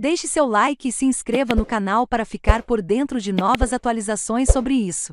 Deixe seu like e se inscreva no canal para ficar por dentro de novas atualizações sobre isso.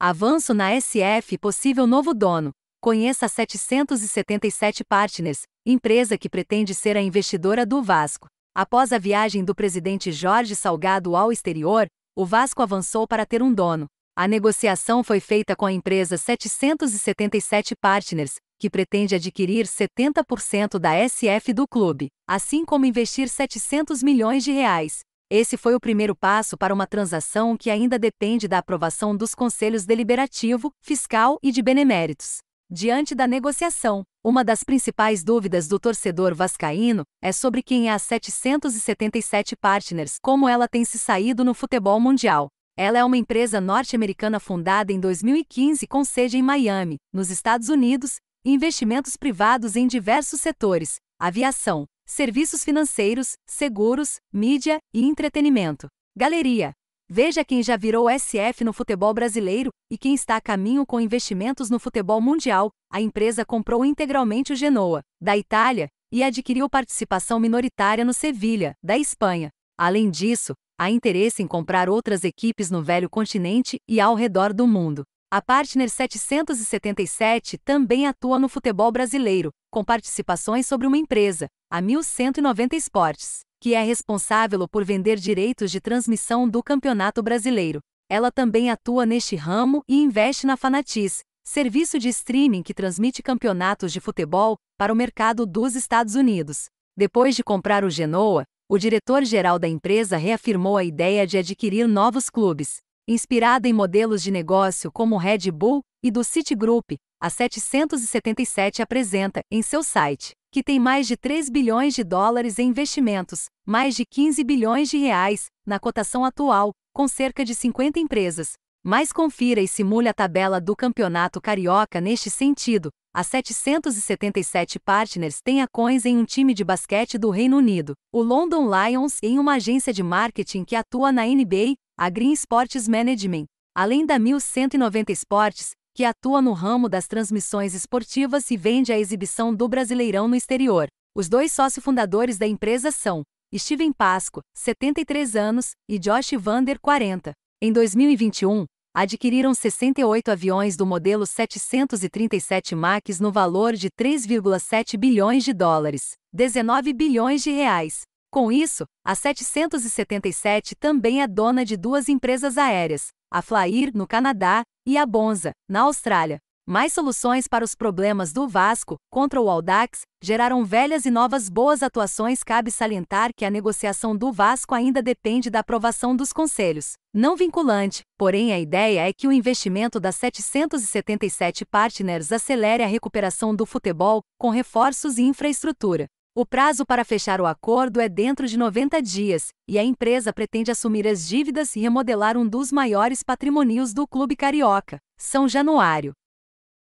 Avanço na SF possível novo dono. Conheça 777 Partners, empresa que pretende ser a investidora do Vasco. Após a viagem do presidente Jorge Salgado ao exterior, o Vasco avançou para ter um dono. A negociação foi feita com a empresa 777 Partners, que pretende adquirir 70% da SF do clube, assim como investir 700 milhões de reais. Esse foi o primeiro passo para uma transação que ainda depende da aprovação dos conselhos deliberativo, fiscal e de beneméritos. Diante da negociação, uma das principais dúvidas do torcedor vascaíno é sobre quem é a 777 Partners, como ela tem se saído no futebol mundial. Ela é uma empresa norte-americana fundada em 2015 com sede em Miami, nos Estados Unidos, Investimentos privados em diversos setores: aviação, serviços financeiros, seguros, mídia e entretenimento. Galeria. Veja quem já virou SF no futebol brasileiro e quem está a caminho com investimentos no futebol mundial. A empresa comprou integralmente o Genoa, da Itália, e adquiriu participação minoritária no Sevilha, da Espanha. Além disso, há interesse em comprar outras equipes no velho continente e ao redor do mundo. A Partner 777 também atua no futebol brasileiro, com participações sobre uma empresa, a 1190 Esportes, que é responsável por vender direitos de transmissão do Campeonato Brasileiro. Ela também atua neste ramo e investe na Fanatis, serviço de streaming que transmite campeonatos de futebol para o mercado dos Estados Unidos. Depois de comprar o Genoa, o diretor-geral da empresa reafirmou a ideia de adquirir novos clubes, inspirada em modelos de negócio como o Red Bull e do Citigroup, a 777 apresenta, em seu site, que tem mais de 3 bilhões de dólares em investimentos, mais de 15 bilhões de reais, na cotação atual, com cerca de 50 empresas. Mas confira e simule a tabela do Campeonato Carioca neste sentido. A 777 Partners tem ações em um time de basquete do Reino Unido, o London Lions em uma agência de marketing que atua na NBA, a Green Sports Management, além da 1190 Esportes, que atua no ramo das transmissões esportivas e vende a exibição do Brasileirão no exterior. Os dois sócio-fundadores da empresa são Steven Pasco, 73 anos, e Josh Vander, 40. Em 2021, adquiriram 68 aviões do modelo 737 MAX no valor de 3,7 bilhões de dólares, 19 bilhões de reais, com isso, a 777 também é dona de duas empresas aéreas, a Flair, no Canadá, e a Bonza, na Austrália. Mais soluções para os problemas do Vasco contra o Aldax geraram velhas e novas boas atuações. Cabe salientar que a negociação do Vasco ainda depende da aprovação dos conselhos. Não vinculante, porém, a ideia é que o investimento da 777 partners acelere a recuperação do futebol, com reforços e infraestrutura. O prazo para fechar o acordo é dentro de 90 dias, e a empresa pretende assumir as dívidas e remodelar um dos maiores patrimônios do clube carioca, São Januário.